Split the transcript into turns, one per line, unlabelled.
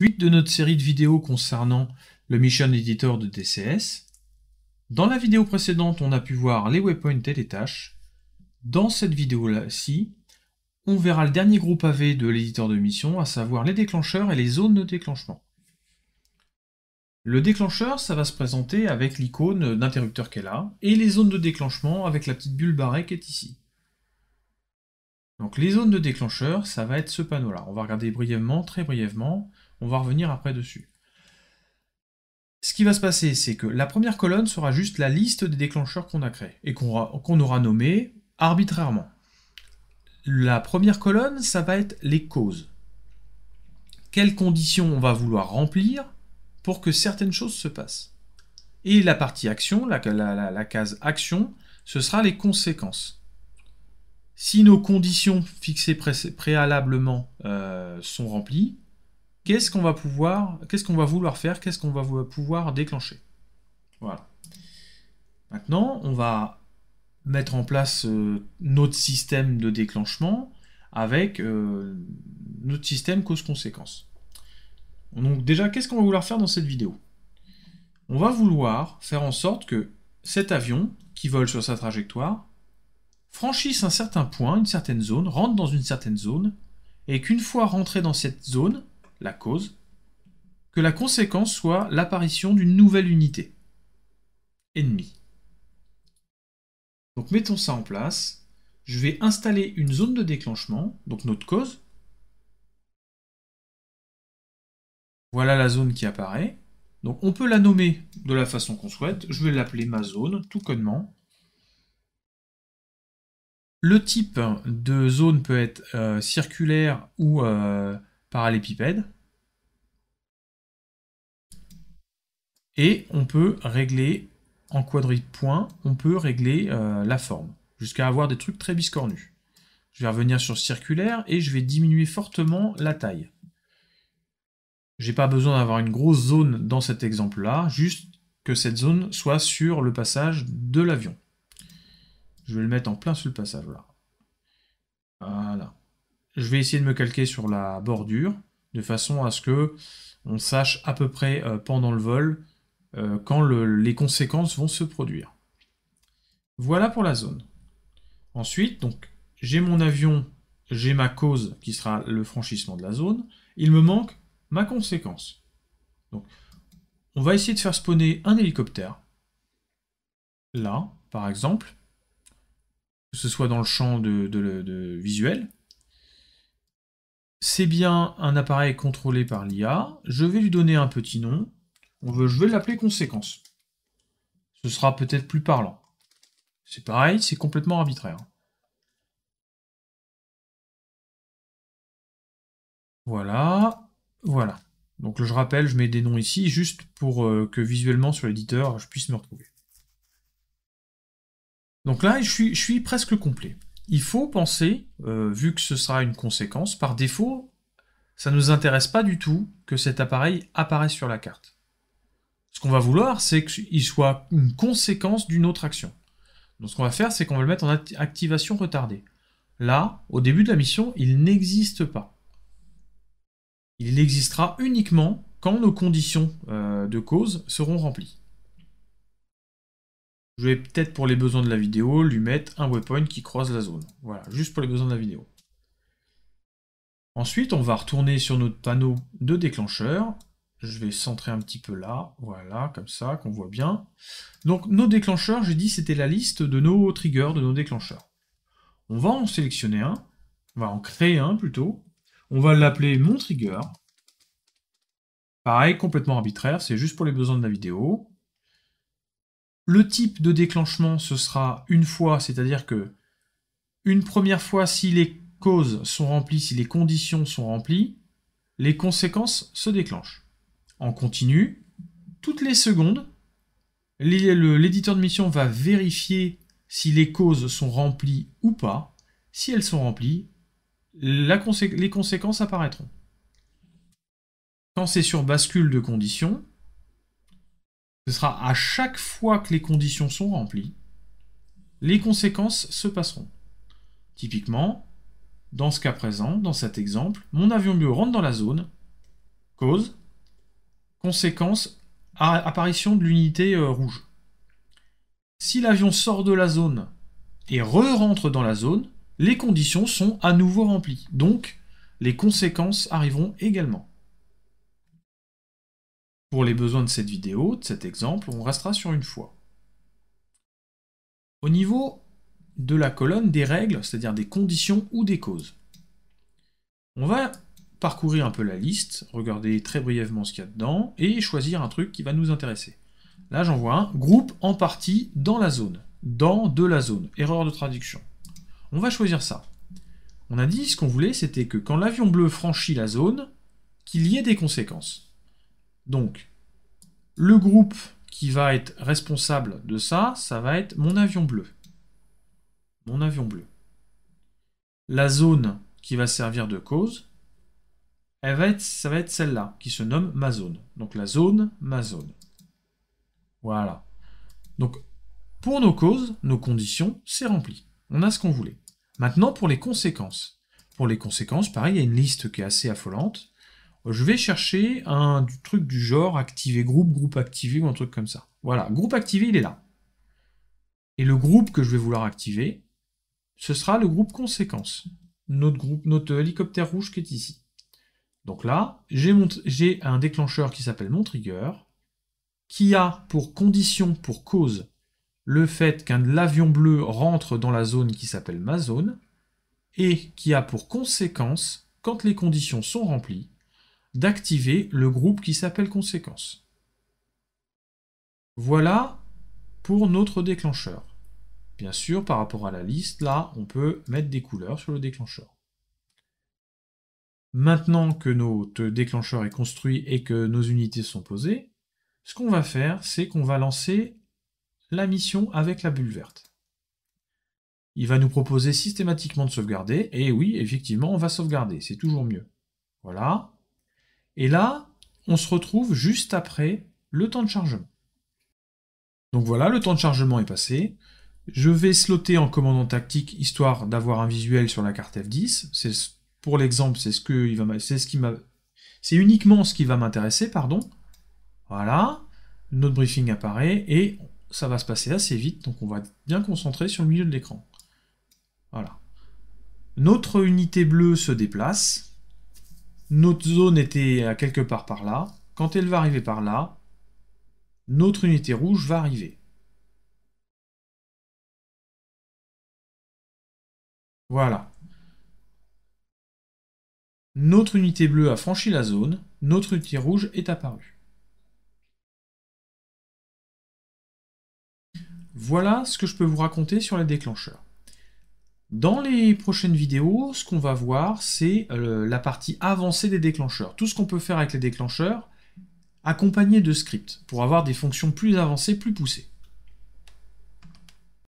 Suite de notre série de vidéos concernant le Mission Editor de DCS. Dans la vidéo précédente, on a pu voir les waypoints et les tâches. Dans cette vidéo-ci, on verra le dernier groupe AV de l'éditeur de mission, à savoir les déclencheurs et les zones de déclenchement. Le déclencheur, ça va se présenter avec l'icône d'interrupteur qu'elle a, et les zones de déclenchement avec la petite bulle barrée qui est ici. Donc les zones de déclencheur, ça va être ce panneau-là. On va regarder brièvement, très brièvement, on va revenir après dessus. Ce qui va se passer, c'est que la première colonne sera juste la liste des déclencheurs qu'on a créés et qu'on aura, nommés arbitrairement. La première colonne, ça va être les causes. Quelles conditions on va vouloir remplir pour que certaines choses se passent. Et la partie action, la, case action, ce sera les conséquences. Si nos conditions fixées préalablement euh, sont remplies, qu'est-ce qu'on va pouvoir, qu'est-ce qu'on va vouloir faire, qu'est-ce qu'on va pouvoir déclencher. Voilà. Maintenant, on va mettre en place euh, notre système de déclenchement avec euh, notre système cause-conséquence. Donc déjà, qu'est-ce qu'on va vouloir faire dans cette vidéo On va vouloir faire en sorte que cet avion qui vole sur sa trajectoire franchisse un certain point, une certaine zone, rentre dans une certaine zone, et qu'une fois rentré dans cette zone, la cause, que la conséquence soit l'apparition d'une nouvelle unité ennemie. Donc mettons ça en place. Je vais installer une zone de déclenchement, donc notre cause. Voilà la zone qui apparaît. Donc on peut la nommer de la façon qu'on souhaite. Je vais l'appeler ma zone, tout connement. Le type de zone peut être euh, circulaire ou euh, parallépipède. Et on peut régler en quadrille point, on peut régler euh, la forme, jusqu'à avoir des trucs très biscornus. Je vais revenir sur circulaire et je vais diminuer fortement la taille. J'ai pas besoin d'avoir une grosse zone dans cet exemple-là, juste que cette zone soit sur le passage de l'avion. Je vais le mettre en plein sur le passage, là. Voilà je vais essayer de me calquer sur la bordure, de façon à ce que on sache à peu près euh, pendant le vol euh, quand les conséquences vont se produire. Voilà pour la zone. Ensuite, donc j'ai mon avion, j'ai ma cause qui sera le franchissement de la zone. Il me manque ma conséquence. Donc, on va essayer de faire spawner un hélicoptère. Là, par exemple, que ce soit dans le champ de visuel, c'est bien un appareil contrôlé par l'IA. Je vais lui donner un petit nom. On veut, je vais l'appeler conséquence. Ce sera peut-être plus parlant. C'est pareil, c'est complètement arbitraire. Voilà, voilà. Donc je rappelle, je mets des noms ici, juste pour euh, que visuellement sur l'éditeur, je puisse me retrouver. Donc là, je suis, je suis presque complet il faut penser, euh, vu que ce sera une conséquence, par défaut, ça ne nous intéresse pas du tout que cet appareil apparaisse sur la carte. Ce qu'on va vouloir, c'est qu'il soit une conséquence d'une autre action. Donc ce qu'on va faire, c'est qu'on va le mettre en activation retardée. Là, au début de la mission, il n'existe pas. Il existera uniquement quand nos conditions euh, de cause seront remplies. Je vais peut-être pour les besoins de la vidéo lui mettre un waypoint qui croise la zone. Voilà, juste pour les besoins de la vidéo. Ensuite, on va retourner sur notre panneau de déclencheur. Je vais centrer un petit peu là, voilà, comme ça, qu'on voit bien. Donc nos déclencheurs, j'ai dit, c'était la liste de nos triggers, de nos déclencheurs. On va en sélectionner un, on va en créer un plutôt. On va l'appeler mon trigger. Pareil, complètement arbitraire, c'est juste pour les besoins de la vidéo. Le type de déclenchement, ce sera une fois, c'est-à-dire que une première fois, si les causes sont remplies, si les conditions sont remplies, les conséquences se déclenchent. En continu, toutes les secondes, l'éditeur de mission va vérifier si les causes sont remplies ou pas. Si elles sont remplies, les conséquences apparaîtront. Quand c'est sur bascule de conditions, ce sera à chaque fois que les conditions sont remplies, les conséquences se passeront. Typiquement, dans ce cas présent, dans cet exemple, mon avion bleu rentre dans la zone, cause, conséquence, apparition de l'unité euh, rouge. Si l'avion sort de la zone et re-rentre dans la zone, les conditions sont à nouveau remplies. Donc, les conséquences arriveront également. Pour les besoins de cette vidéo, de cet exemple, on restera sur une fois. Au niveau de la colonne des règles, c'est-à-dire des conditions ou des causes, on va parcourir un peu la liste, regarder très brièvement ce qu'il y a dedans, et choisir un truc qui va nous intéresser. Là, j'en vois un, groupe en partie dans la zone, dans de la zone, erreur de traduction. On va choisir ça. On a dit ce qu'on voulait, c'était que quand l'avion bleu franchit la zone, qu'il y ait des conséquences. Donc, le groupe qui va être responsable de ça, ça va être mon avion bleu. Mon avion bleu. La zone qui va servir de cause, ça va être celle-là, qui se nomme ma zone. Donc la zone, ma zone. Voilà. Donc pour nos causes, nos conditions, c'est rempli. On a ce qu'on voulait. Maintenant pour les conséquences. Pour les conséquences, pareil, il y a une liste qui est assez affolante je vais chercher un du truc du genre activer groupe, groupe activé ou un truc comme ça. Voilà, groupe activé, il est là. Et le groupe que je vais vouloir activer, ce sera le groupe conséquence. Notre groupe, notre hélicoptère rouge qui est ici. Donc là, j'ai un déclencheur qui s'appelle mon trigger, qui a pour condition, pour cause, le fait qu'un l'avion bleu rentre dans la zone qui s'appelle ma zone, et qui a pour conséquence, quand les conditions sont remplies, d'activer le groupe qui s'appelle Conséquences. Voilà pour notre déclencheur. Bien sûr, par rapport à la liste, là, on peut mettre des couleurs sur le déclencheur. Maintenant que notre déclencheur est construit et que nos unités sont posées, ce qu'on va faire, c'est qu'on va lancer la mission avec la bulle verte. Il va nous proposer systématiquement de sauvegarder, et oui, effectivement, on va sauvegarder, c'est toujours mieux. Voilà, et là, on se retrouve juste après le temps de chargement. Donc voilà, le temps de chargement est passé. Je vais slotter en commandant tactique, histoire d'avoir un visuel sur la carte F10. C'est, pour l'exemple, c'est ce que c'est ce qui C'est uniquement ce qui va m'intéresser, pardon. Voilà. Notre briefing apparaît et ça va se passer assez vite, donc on va être bien concentré sur le milieu de l'écran. Voilà. Notre unité bleue se déplace. Notre zone était euh, quelque part par là. Quand elle va arriver par là, notre unité rouge va arriver. Voilà. Notre unité bleue a franchi la zone, notre unité rouge est apparue. Voilà ce que je peux vous raconter sur les déclencheurs. Dans les prochaines vidéos, ce qu'on va voir, c'est euh, la partie avancée des déclencheurs. Tout ce qu'on peut faire avec les déclencheurs, accompagné de scripts, pour avoir des fonctions plus avancées, plus poussées.